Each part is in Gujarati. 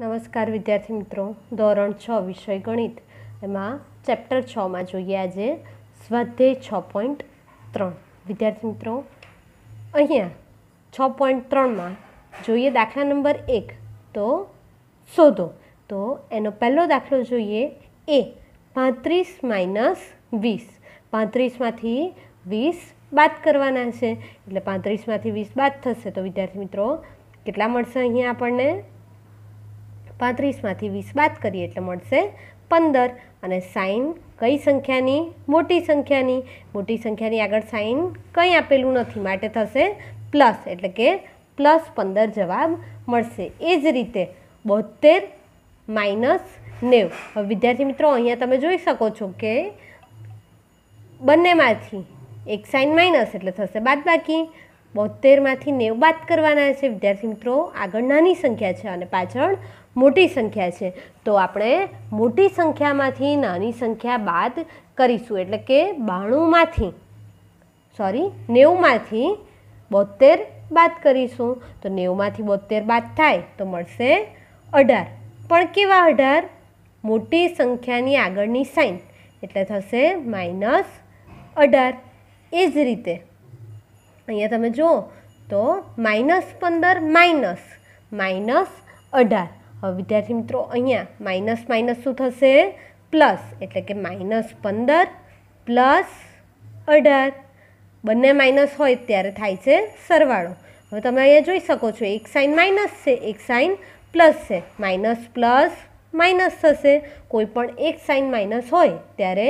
નમસ્કાર વિદ્યાર્થી મિત્રો ધોરણ છ વિષય ગણિત એમાં ચેપ્ટર છમાં જોઈએ આજે સ્વાધ્યાય છ પોઈન્ટ ત્રણ વિદ્યાર્થી મિત્રો અહીંયા છ પોઈન્ટ ત્રણમાં જોઈએ દાખલા નંબર એક તો શોધો તો એનો પહેલો દાખલો જોઈએ એ પાંત્રીસ માઇનસ વીસ પાંત્રીસમાંથી વીસ બાદ કરવાના છે એટલે પાંત્રીસમાંથી વીસ બાદ થશે તો વિદ્યાર્થી મિત્રો કેટલા મળશે અહીંયા આપણને પાંત્રીસમાંથી વીસ બાદ કરીએ એટલે મળશે પંદર અને સાઇન કઈ સંખ્યાની મોટી સંખ્યાની મોટી સંખ્યાની આગળ સાઇન કંઈ આપેલું નથી માટે થશે પ્લસ એટલે કે પ્લસ પંદર જવાબ મળશે એ જ રીતે બોતેર માઇનસ નેવ હવે વિદ્યાર્થી મિત્રો અહીંયા તમે જોઈ શકો છો કે બંનેમાંથી એક સાઇન માઇનસ એટલે થશે બાદ બાકી બોતેરમાંથી નેવ બાદ કરવાના છે વિદ્યાર્થી મિત્રો આગળ નાની સંખ્યા છે અને પાછળ મોટી સંખ્યા છે તો આપણે મોટી સંખ્યામાંથી નાની સંખ્યા બાદ કરીશું એટલે કે બાણુંમાંથી સોરી નેવુંમાંથી બોતેર બાદ કરીશું તો નેવુંમાંથી બોતેર બાદ થાય તો મળશે અઢાર પણ કેવા અઢાર મોટી સંખ્યાની આગળની સાઇન એટલે થશે માઇનસ અઢાર એ જ રીતે અહીંયા તમે જુઓ તો માઇનસ પંદર માઇનસ માઇનસ અઢાર હવે વિદ્યાર્થી મિત્રો અહીંયા માઇનસ માઇનસ શું થશે પ્લસ એટલે કે માઇનસ પંદર પ્લસ અઢાર બંને માઇનસ હોય ત્યારે થાય છે સરવાળો હવે તમે અહીંયા જોઈ શકો છો એક સાઇન માઇનસ છે એક સાઇન પ્લસ છે માઇનસ પ્લસ માઇનસ થશે કોઈ પણ એક સાઇન માઇનસ હોય ત્યારે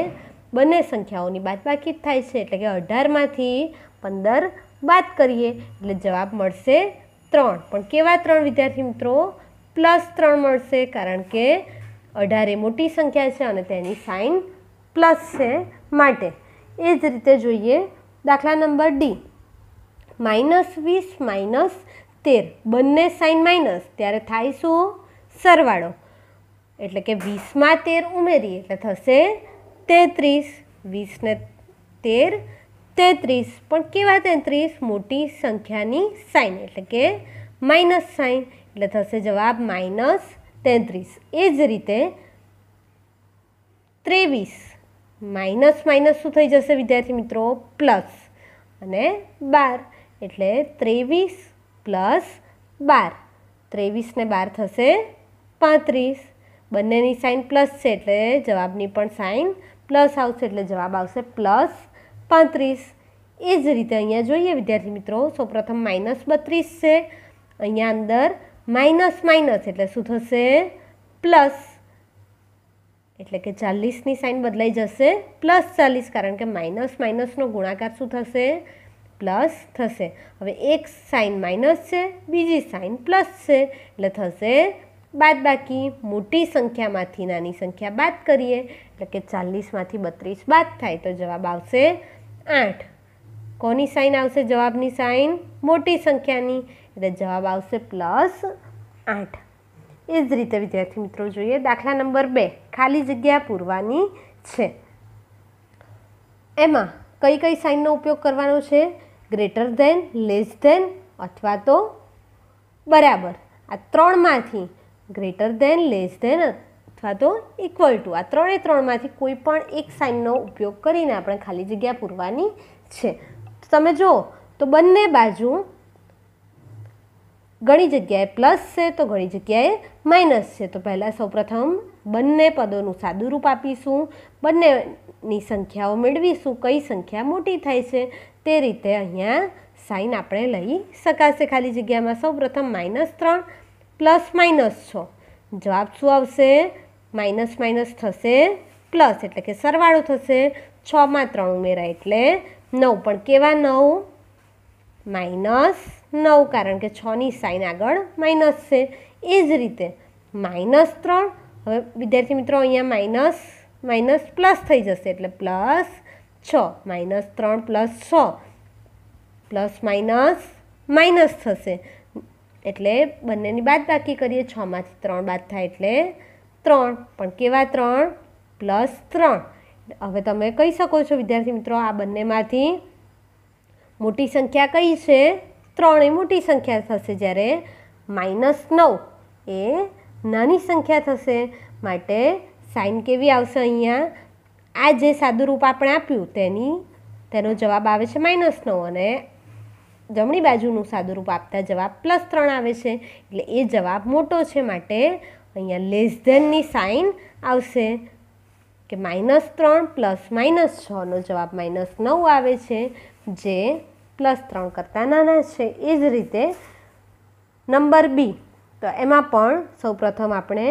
બંને સંખ્યાઓની બાદબાકી જ થાય છે એટલે કે અઢારમાંથી પંદર બાદ કરીએ એટલે જવાબ મળશે ત્રણ પણ કેવા ત્રણ વિદ્યાર્થી મિત્રો પ્લસ ત્રણ મળશે કારણ કે અઢારે મોટી સંખ્યા છે અને તેની સાઇન પ્લસ છે માટે એ જ રીતે જોઈએ દાખલા નંબર ડી માઇનસ વીસ માઇનસ તેર બંને સાઇન માઇનસ ત્યારે થાય શું સરવાળો એટલે કે વીસમાં તેર ઉમેરીએ એટલે થશે તેત્રીસ વીસને તેર તેત્રીસ પણ કેવા તેત્રીસ મોટી સંખ્યાની સાઇન એટલે કે માઇનસ સાઇન એટલે થશે જવાબ માઇનસ તેત્રીસ એ જ રીતે ત્રેવીસ માઇનસ માઇનસ શું થઈ જશે વિદ્યાર્થી મિત્રો પ્લસ અને બાર એટલે ત્રેવીસ પ્લસ બાર ત્રેવીસને બાર થશે પાંત્રીસ બંનેની સાઇન પ્લસ છે એટલે જવાબની પણ સાઇન પ્લસ આવશે એટલે જવાબ આવશે પ્લસ પાંત્રીસ એ જ રીતે અહીંયા જોઈએ વિદ્યાર્થી મિત્રો સૌપ્રથમ માઇનસ બત્રીસ છે અહીંયા અંદર માઇનસ માઇનસ એટલે શું થશે પ્લસ એટલે કે ચાલીસની સાઇન બદલાઈ જશે પ્લસ ચાલીસ કારણ કે માઇનસ માઇનસનો ગુણાકાર શું થશે પ્લસ થશે હવે એક સાઇન માઇનસ છે બીજી સાઇન પ્લસ છે એટલે થશે બાદ બાકી મોટી સંખ્યામાંથી નાની સંખ્યા બાદ કરીએ એટલે કે ચાલીસમાંથી બત્રીસ બાદ થાય તો જવાબ આવશે આઠ કોની સાઇન આવશે જવાબની સાઇન મોટી સંખ્યાની એટલે જવાબ આવશે પ્લસ આઠ એ જ રીતે વિદ્યાર્થી મિત્રો જોઈએ દાખલા નંબર બે ખાલી જગ્યા પૂરવાની છે એમાં કઈ કઈ સાઇનનો ઉપયોગ કરવાનો છે ગ્રેટર ધેન લેસ ધેન અથવા તો બરાબર આ ત્રણમાંથી ગ્રેટર ધેન લેસ ધેન અથવા તો ઇક્વલ ટુ આ ત્રણે ત્રણમાંથી કોઈ પણ એક સાઇનનો ઉપયોગ કરીને આપણે ખાલી જગ્યા પૂરવાની છે તમે જુઓ તો બંને બાજુ ઘણી જગ્યાએ પ્લસ છે તો ઘણી જગ્યાએ માઇનસ છે તો પહેલાં સૌપ્રથમ બંને પદોનું સાદું રૂપ આપીશું બંનેની સંખ્યાઓ મેળવીશું કઈ સંખ્યા મોટી થાય છે તે રીતે અહીંયા સાઇન આપણે લઈ શકાશે ખાલી જગ્યામાં સૌપ્રથમ માઇનસ ત્રણ પ્લસ માઇનસ છ જવાબ શું આવશે માઇનસ માઇનસ થશે પ્લસ એટલે કે સરવાળો થશે છમાં ત્રણ ઉમેરાય એટલે નવ પણ કેવા નવ માઇનસ નવ કારણ કે છની સાઈન આગળ માઇનસ છે એ જ રીતે માઇનસ ત્રણ હવે વિદ્યાર્થી મિત્રો અહીંયા માઇનસ માઇનસ પ્લસ થઈ જશે એટલે પ્લસ છ માઇનસ ત્રણ પ્લસ છ પ્લસ માઇનસ માઇનસ થશે એટલે બંનેની બાદ બાકી કરીએ છમાંથી ત્રણ બાદ થાય એટલે ત્રણ પણ કેવા ત્રણ પ્લસ ત્રણ હવે તમે કહી શકો છો વિદ્યાર્થી મિત્રો આ બંનેમાંથી મોટી સંખ્યા કઈ છે ત્રણેય મોટી સંખ્યા થશે જ્યારે માઇનસ નવ એ નાની સંખ્યા થશે માટે સાઇન કેવી આવશે અહીંયા આ જે સાદું રૂપ આપણે આપ્યું તેની તેનો જવાબ આવે છે માઇનસ નવ અને જમણી બાજુનું સાદુરૂપ આપતા જવાબ પ્લસ ત્રણ આવે છે એટલે એ જવાબ મોટો છે માટે અહીંયા લેસ ધેનની સાઇન આવશે કે માઇનસ ત્રણ પ્લસ માઇનસ છનો જવાબ માઇનસ નવ આવે છે જે પ્લસ ત્રણ કરતાં નાના છે એ જ રીતે નંબર બી તો એમાં પણ સૌપ્રથમ આપણે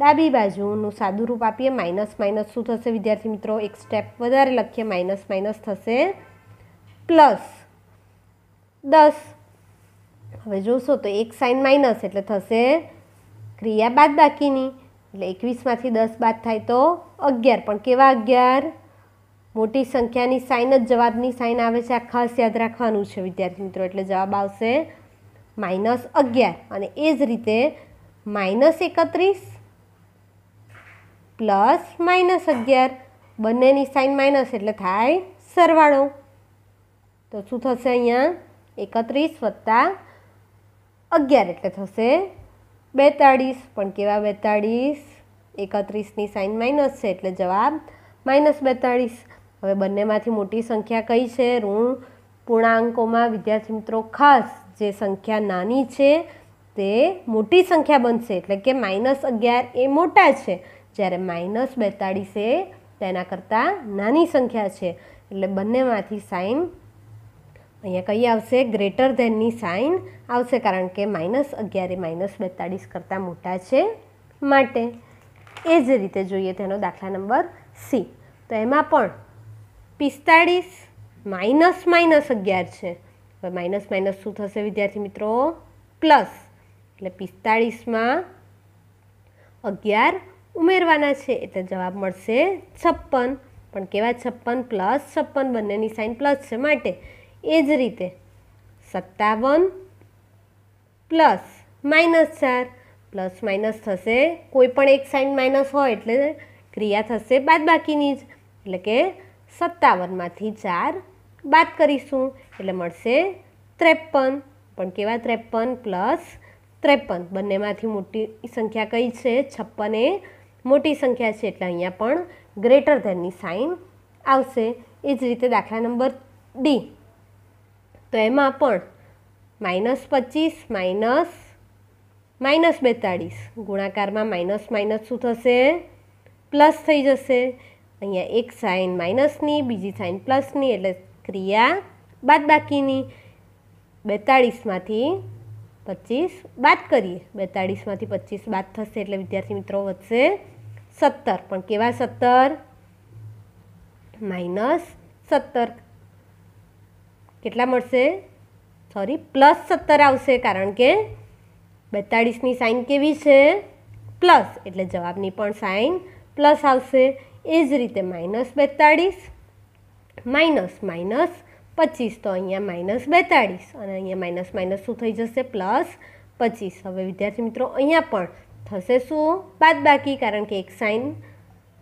ડાબી બાજુનું સાદું રૂપ આપીએ માઇનસ માઇનસ શું થશે વિદ્યાર્થી મિત્રો એક સ્ટેપ વધારે લખીએ માઇનસ માઇનસ થશે પ્લસ દસ હવે જોશો તો એક સાઇન માઇનસ એટલે થશે ક્રિયા બાદ બાકીની એટલે એકવીસમાંથી દસ બાદ થાય તો અગિયાર પણ કેવા અગિયાર મોટી સંખ્યાની સાઇન જ જવાબની સાઇન આવે છે આ ખાસ યાદ રાખવાનું છે વિદ્યાર્થી મિત્રો એટલે જવાબ આવશે માઇનસ અગિયાર અને એ જ રીતે માઇનસ એકત્રીસ પ્લસ માઇનસ અગિયાર બંનેની સાઇન માઇનસ એટલે થાય સરવાળો તો શું થશે અહીંયા એકત્રીસ વત્તા અગિયાર એટલે થશે બેતાળીસ પણ કેવા બેતાળીસ એકત્રીસની સાઇન માઇનસ છે એટલે જવાબ માઇનસ બેતાળીસ હવે બંનેમાંથી મોટી સંખ્યા કઈ છે ઋણ પૂર્ણાંકોમાં વિદ્યાર્થી મિત્રો ખાસ જે સંખ્યા નાની છે તે મોટી સંખ્યા બનશે એટલે કે માઇનસ અગિયાર એ મોટા છે જ્યારે માઇનસ બેતાળીસ એ તેના કરતાં નાની સંખ્યા છે એટલે બંનેમાંથી સાઇન અહીંયા કઈ આવશે ગ્રેટર ધેનની સાઇન આવશે કારણ કે માઇનસ અગિયાર એ માઇનસ બેતાળીસ કરતાં મોટા છે માટે એ જ રીતે જોઈએ તેનો દાખલા નંબર સી તો એમાં પણ પિસ્તાળીસ માઇનસ માઇનસ અગિયાર છે હવે માઇનસ માઇનસ શું થશે વિદ્યાર્થી મિત્રો પ્લસ એટલે પિસ્તાળીસમાં અગિયાર ઉમેરવાના છે એટલે જવાબ મળશે છપ્પન પણ કેવા છપ્પન પ્લસ છપ્પન બંનેની સાઇન પ્લસ છે માટે એ જ રીતે સત્તાવન પ્લસ માઇનસ ચાર પ્લસ માઇનસ થશે કોઈ પણ એક સાઇન માઇનસ હોય એટલે ક્રિયા થશે બાદબાકીની જ એટલે કે સત્તાવનમાંથી ચાર બાદ કરીશું એટલે મળશે ત્રેપન પણ કેવા ત્રેપન પ્લસ ત્રેપન બંનેમાંથી મોટી સંખ્યા કઈ છે છપ્પન એ મોટી સંખ્યા છે એટલે અહીંયા પણ ગ્રેટર ધેનની સાઇન આવશે એ જ રીતે દાખલા નંબર ડી તો એમાં પણ માઇનસ પચીસ માઇનસ માઇનસ બેતાળીસ ગુણાકારમાં માઇનસ માઇનસ શું થશે પ્લસ થઈ જશે અહીંયા એક સાઇન માઇનસની બીજી સાઇન પ્લસની એટલે ક્રિયા બાદ બાકીની બેતાળીસમાંથી પચીસ બાદ કરીએ બેતાળીસમાંથી પચીસ બાદ થશે એટલે વિદ્યાર્થી મિત્રો વધશે સત્તર પણ કેવા સત્તર માઇનસ સત્તર કેટલા મળશે સોરી પ્લસ સત્તર આવશે કારણ કે બેતાળીસની સાઇન કેવી છે પ્લસ એટલે જવાબની પણ સાઇન પ્લસ આવશે એ જ રીતે માઇનસ બેતાળીસ માઇનસ માઇનસ પચીસ તો અહીંયા માઇનસ બેતાળીસ અને અહીંયા માઇનસ માઇનસ શું થઈ જશે પ્લસ પચીસ હવે વિદ્યાર્થી મિત્રો અહીંયા પણ થશે શું બાદબાકી કારણ કે એક સાઇન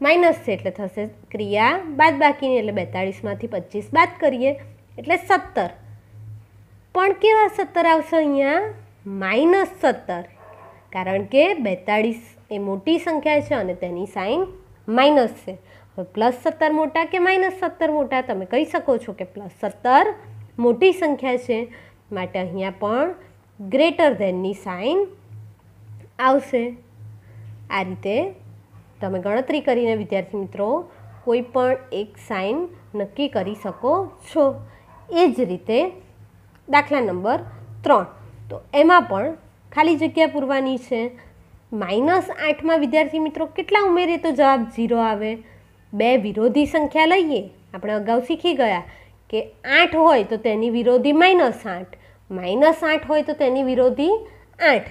માઇનસ છે એટલે થશે ક્રિયા બાદબાકીની એટલે બેતાળીસમાંથી પચીસ બાદ કરીએ એટલે સત્તર પણ કેવા સત્તર આવશે અહીંયા માઇનસ સત્તર કારણ કે બેતાળીસ એ મોટી સંખ્યા છે અને તેની સાઇન માઇનસ છે પ્લસ સત્તર મોટા કે માઇનસ સત્તર મોટા તમે કહી શકો છો કે પ્લસ સત્તર મોટી સંખ્યા છે માટે અહીંયા પણ ગ્રેટર ધેનની સાઇન આવશે આ રીતે તમે ગણતરી કરીને વિદ્યાર્થી મિત્રો કોઈ પણ એક સાઇન નક્કી કરી શકો છો એ જ રીતે દાખલા નંબર ત્રણ તો એમાં પણ ખાલી જગ્યા પૂરવાની છે માઇનસ આઠમાં વિદ્યાર્થી મિત્રો કેટલા ઉમેરીએ તો જવાબ ઝીરો આવે બે વિરોધી સંખ્યા લઈએ આપણે અગાઉ શીખી ગયા કે આઠ હોય તો તેની વિરોધી માઇનસ આઠ માઇનસ આઠ હોય તો તેની વિરોધી આઠ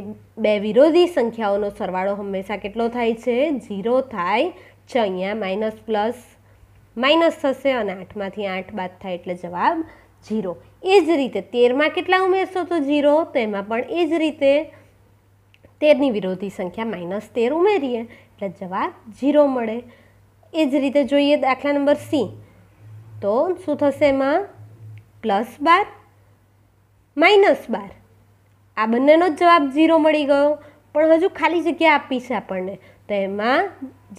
એ બે વિરોધી સંખ્યાઓનો સરવાળો હંમેશા કેટલો થાય છે ઝીરો થાય છે અહીંયા માઇનસ પ્લસ માઇનસ થશે અને આઠમાંથી આઠ બાદ થાય એટલે જવાબ ઝીરો એ જ રીતે તેરમાં કેટલા ઉમેરશો તો ઝીરો તેમાં પણ એ જ રીતે તેરની વિરોધી સંખ્યા માઇનસ તેર ઉમેરીએ એટલે જવાબ ઝીરો મળે એ જ રીતે જોઈએ દાખલા નંબર સી તો શું થશે એમાં પ્લસ બાર માઇનસ બાર આ બંનેનો જ જવાબ ઝીરો મળી ગયો પણ હજુ ખાલી જગ્યા આપી છે આપણને તો એમાં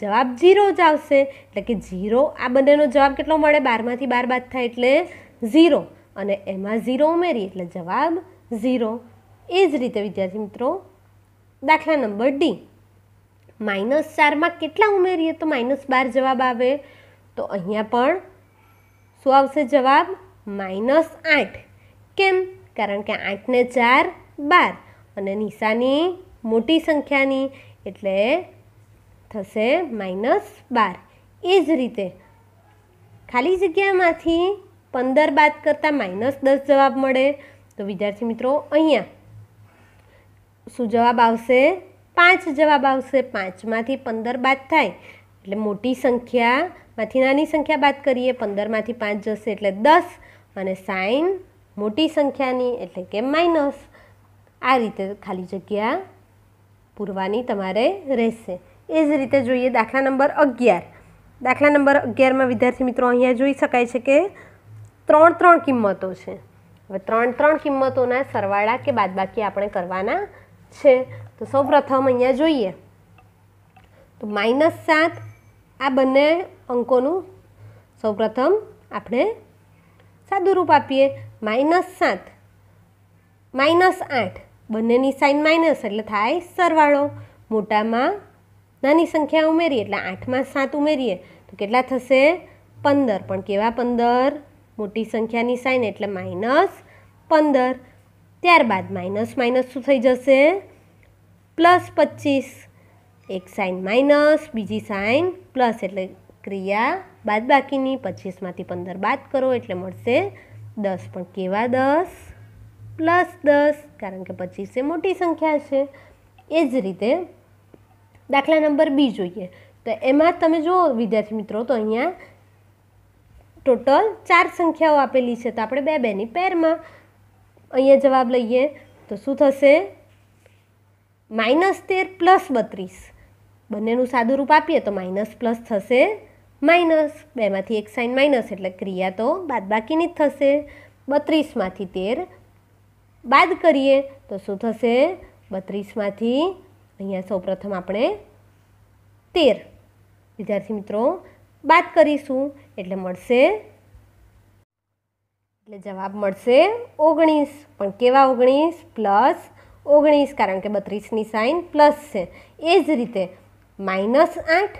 જવાબ ઝીરો જ આવશે એટલે કે ઝીરો આ બંનેનો જવાબ કેટલો મળે બારમાંથી બાર બાદ થાય એટલે ઝીરો અને એમાં ઝીરો ઉમેરીએ એટલે જવાબ ઝીરો એ જ રીતે વિદ્યાર્થી મિત્રો દાખલા નંબર ડી માઇનસ ચારમાં કેટલા ઉમેરીએ તો માઇનસ બાર જવાબ આવે તો અહીંયા પણ શું આવશે જવાબ માઇનસ આઠ કેમ કારણ કે આઠને ચાર બાર અને નિશાની મોટી સંખ્યાની એટલે થશે માઇનસ બાર એ જ રીતે ખાલી જગ્યામાંથી પંદર બાદ કરતાં માઇનસ દસ જવાબ મળે તો વિદ્યાર્થી મિત્રો અહીંયા શું જવાબ આવશે પાંચ જવાબ આવશે પાંચમાંથી પંદર બાદ થાય એટલે મોટી સંખ્યામાંથી નાની સંખ્યા બાદ કરીએ પંદરમાંથી પાંચ જશે એટલે દસ અને સાઈન મોટી સંખ્યાની એટલે કે માઇનસ આ રીતે ખાલી જગ્યા પૂરવાની તમારે રહેશે એ જ રીતે જોઈએ દાખલા નંબર અગિયાર દાખલા નંબર અગિયારમાં વિદ્યાર્થી મિત્રો અહીંયા જોઈ શકાય છે કે ત્રણ ત્રણ કિંમતો છે હવે ત્રણ ત્રણ કિંમતોના સરવાળા કે બાદબાકી આપણે કરવાના છે તો સૌપ્રથમ અહીંયા જોઈએ તો માઇનસ સાત આ બંને અંકોનું સૌપ્રથમ આપણે સાદું રૂપ આપીએ માઇનસ સાત માઇનસ આઠ બંનેની સાઇન માઇનસ એટલે થાય સરવાળો મોટામાં નાની સંખ્યા ઉમેરીએ એટલે આઠમાં સાત ઉમેરીએ તો કેટલા થશે પંદર પણ કેવા પંદર મોટી સંખ્યાની સાઇન એટલે માઇનસ પંદર ત્યારબાદ માઇનસ માઇનસ શું થઈ જશે પ્લસ પચીસ એક સાઇન માઇનસ બીજી સાઇન પ્લસ એટલે ક્રિયા બાદ બાકીની પચીસમાંથી પંદર બાદ કરો એટલે મળશે દસ પણ કેવા દસ પ્લસ દસ કારણ કે પચીસ એ મોટી સંખ્યા છે એ જ રીતે દાખલા નંબર બી જોઈએ તો એમાં તમે જુઓ વિદ્યાર્થી મિત્રો તો અહીંયા ટોટલ ચાર સંખ્યાઓ આપેલી છે તો આપણે બે બેની પેરમાં અહીંયા જવાબ લઈએ તો શું થશે માઇનસ તેર પ્લસ બત્રીસ બંનેનું સાદું રૂપ આપીએ તો માઇનસ પ્લસ થશે માઇનસ બેમાંથી એક સાઇન માઇનસ એટલે ક્રિયા તો બાદબાકીની જ થશે બત્રીસમાંથી તેર બાદ કરીએ તો શું થશે બત્રીસમાંથી અહીંયા સૌપ્રથમ આપણે તેર વિદ્યાર્થી મિત્રો બાદ કરીશું એટલે મળશે એટલે જવાબ મળશે ઓગણીસ પણ કેવા ઓગણીસ પ્લસ ઓગણીસ કારણ કે બત્રીસની સાઇન પ્લસ છે એ જ રીતે માઇનસ આઠ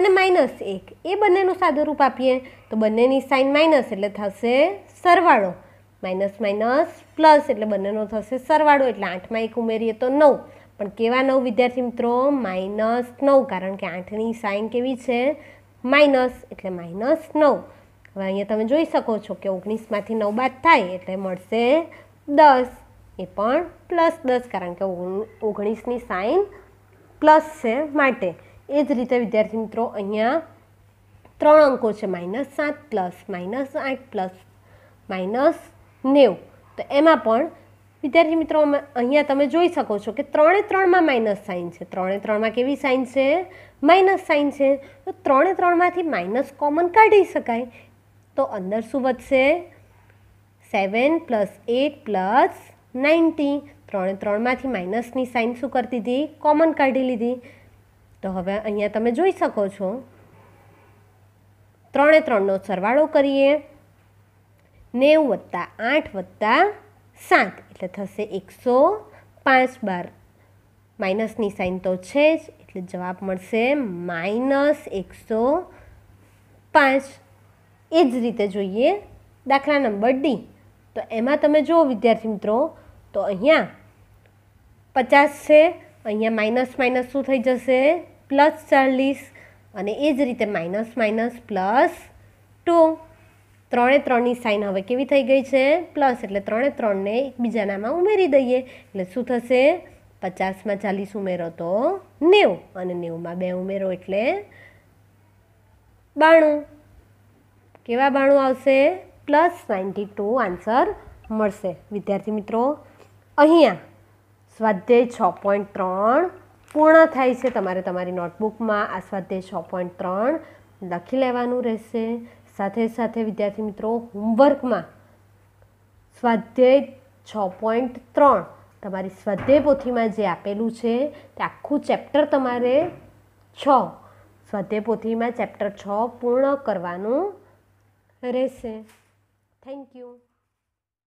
અને માઇનસ એક એ બંનેનું સાદું રૂપ આપીએ તો બંનેની સાઇન માઇનસ એટલે થશે સરવાળો માઇનસ માઇનસ પ્લસ એટલે બંનેનો થશે સરવાળો એટલે આઠમાં એક ઉમેરીએ તો નવ પણ કેવા નવ વિદ્યાર્થી મિત્રો માઇનસ નવ કારણ કે આઠની સાઇન કેવી છે માઇનસ એટલે માઇનસ નવ હવે અહીંયા તમે જોઈ શકો છો કે ઓગણીસમાંથી નવ બાદ થાય એટલે મળશે દસ એ પણ પ્લસ દસ કારણ કે ઓગણીસની સાઇન પ્લસ છે માટે એ જ રીતે વિદ્યાર્થી મિત્રો અહીંયા ત્રણ અંકો છે માઇનસ સાત પ્લસ માઇનસ આઠ પ્લસ માઇનસ નેવું તો એમાં પણ વિદ્યાર્થી મિત્રો અહીંયા તમે જોઈ શકો છો કે ત્રણે ત્રણમાં માઇનસ સાઇન છે ત્રણે ત્રણમાં કેવી સાઇન છે માઇનસ સાઇન છે તો ત્રણે ત્રણમાંથી માઇનસ કોમન કાઢી શકાય તો અંદર શું વધશે seven plus eight plus ninety ત્રણે ત્રણમાંથી માઇનસની સાઇન શું કરતી હતી કોમન કાઢી લીધી તો હવે અહીંયા તમે જોઈ શકો છો ત્રણે ત્રણનો સરવાળો કરીએ નેવું વત્તા આઠ વત્તા સાત એટલે થશે એકસો પાંચ બાર માઇનસની સાઇન તો છે જ એટલે જવાબ મળશે માઇનસ એકસો પાંચ એ જ રીતે જોઈએ દાખલા નંબર ડી તો એમાં તમે જુઓ વિદ્યાર્થી મિત્રો તો અહીંયા પચાસ છે અહીંયા માઇનસ માઇનસ શું થઈ જશે પ્લસ ચાલીસ અને એ જ રીતે માઇનસ માઇનસ પ્લસ ટુ ત્રણે ત્રણની સાઇન હવે કેવી થઈ ગઈ છે પ્લસ એટલે ત્રણે ત્રણને એકબીજાનામાં ઉમેરી દઈએ એટલે શું થશે પચાસમાં ચાલીસ ઉમેરો તો નેવું અને નેવુંમાં બે ઉમેરો એટલે બાણું કેવા બાણું આવશે પ્લસ નાઇન્ટી ટુ આન્સર મળશે વિદ્યાર્થી મિત્રો અહીંયા સ્વાધ્યાય છ પોઈન્ટ ત્રણ પૂર્ણ થાય છે તમારે તમારી નોટબુકમાં આ સ્વાધ્યાય છ પોઈન્ટ ત્રણ લખી લેવાનું રહેશે સાથે સાથે વિદ્યાર્થી મિત્રો હોમવર્કમાં સ્વાધ્યાય છ પોઈન્ટ ત્રણ તમારી સ્વાધ્યાય પોથીમાં જે આપેલું છે તે આખું ચેપ્ટર તમારે છ સ્વાધ્યાય પોથીમાં ચેપ્ટર છ પૂર્ણ કરવાનું રહેશે થેન્ક યુ